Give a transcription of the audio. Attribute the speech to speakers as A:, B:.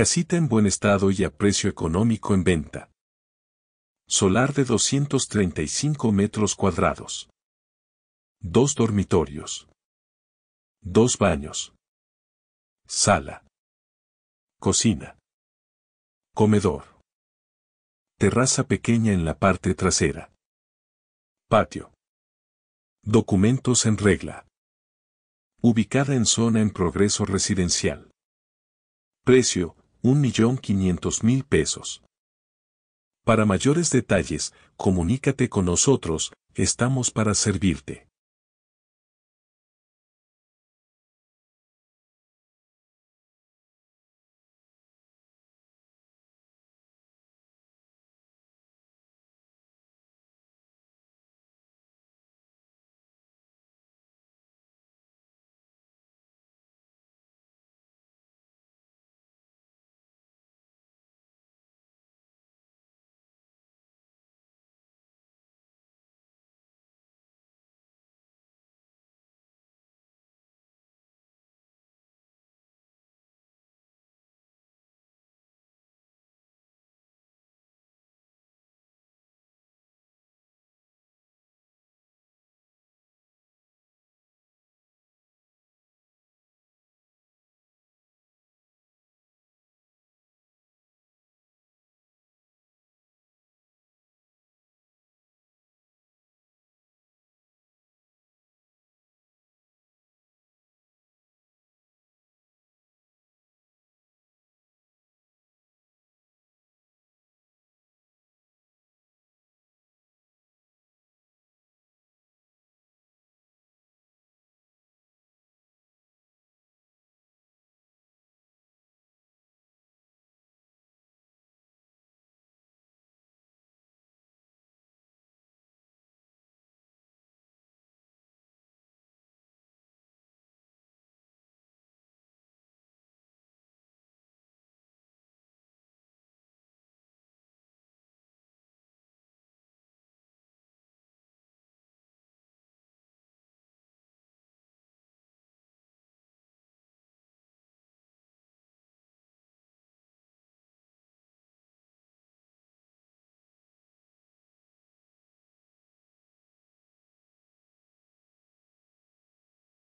A: Casita en buen estado y a precio económico en venta. Solar de 235 metros cuadrados. Dos dormitorios. Dos baños.
B: Sala. Cocina. Comedor.
A: Terraza pequeña en la parte trasera. Patio. Documentos en regla. Ubicada en zona en progreso residencial. Precio, 1.500.000 pesos. Para mayores detalles, comunícate con nosotros, estamos para
B: servirte.